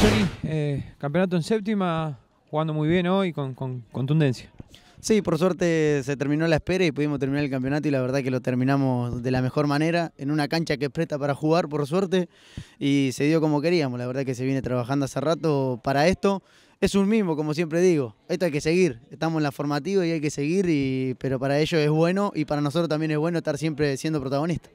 Johnny, eh, campeonato en séptima, jugando muy bien hoy, con, con, contundencia. Sí, por suerte se terminó la espera y pudimos terminar el campeonato y la verdad que lo terminamos de la mejor manera, en una cancha que presta para jugar, por suerte, y se dio como queríamos. La verdad que se viene trabajando hace rato para esto. Es un mismo, como siempre digo. Esto hay que seguir. Estamos en la formativa y hay que seguir, y, pero para ello es bueno y para nosotros también es bueno estar siempre siendo protagonista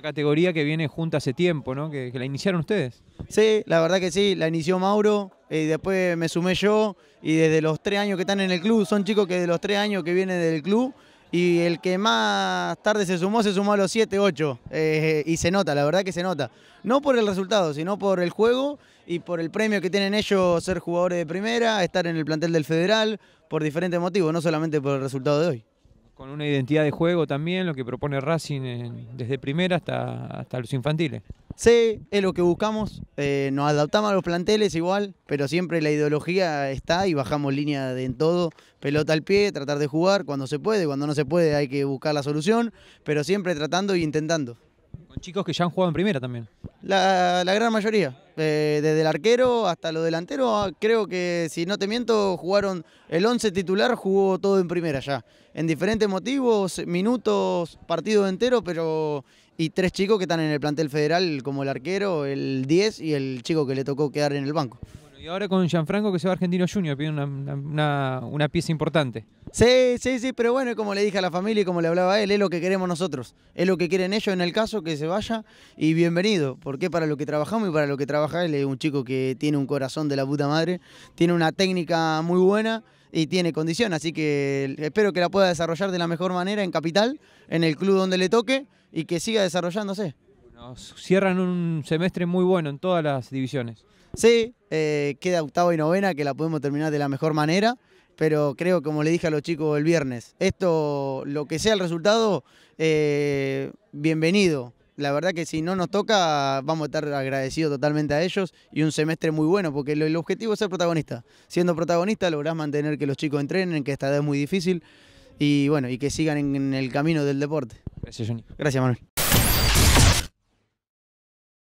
categoría que viene junta hace tiempo, ¿no? Que, la iniciaron ustedes. Sí, la verdad que sí, la inició Mauro y eh, después me sumé yo y desde los tres años que están en el club, son chicos que de los tres años que vienen del club y el que más tarde se sumó, se sumó a los siete, ocho eh, y se nota, la verdad que se nota. No por el resultado, sino por el juego y por el premio que tienen ellos ser jugadores de primera, estar en el plantel del Federal, por diferentes motivos, no solamente por el resultado de hoy. Con una identidad de juego también, lo que propone Racing desde primera hasta, hasta los infantiles. Sí, es lo que buscamos. Eh, nos adaptamos a los planteles igual, pero siempre la ideología está y bajamos línea en todo. Pelota al pie, tratar de jugar cuando se puede, cuando no se puede hay que buscar la solución, pero siempre tratando y e intentando. Chicos que ya han jugado en primera también. La, gran mayoría. Eh, desde el arquero hasta los delanteros, ah, creo que si no te miento, jugaron el 11 titular, jugó todo en primera ya. En diferentes motivos, minutos, partido entero, pero. Y tres chicos que están en el plantel federal, como el arquero, el 10 y el chico que le tocó quedar en el banco ahora con Gianfranco que se va Argentino Junior, pide una, pieza importante. Sí, sí, sí, pero bueno, como le dije a la familia y como le hablaba a él, es lo que queremos nosotros. Es lo que quieren ellos en el caso que se vaya y bienvenido, porque para lo que trabajamos y para lo que trabaja él es un chico que tiene un corazón de la puta madre, tiene una técnica muy buena y tiene condición, así que espero que la pueda desarrollar de la mejor manera en Capital, en el club donde le toque y que siga desarrollándose. Nos cierran un semestre muy bueno en todas las divisiones. Sí, eh, queda octava y novena que la podemos terminar de la mejor manera, pero creo, como le dije a los chicos el viernes, esto, lo que sea el resultado, eh, bienvenido. La verdad que si no nos toca, vamos a estar agradecidos totalmente a ellos y un semestre muy bueno, porque el objetivo es ser protagonista. Siendo protagonista lográs mantener que los chicos entrenen, que esta edad es muy difícil, y bueno, y que sigan en, el camino del deporte. Gracias, Johnny. Gracias, Manuel.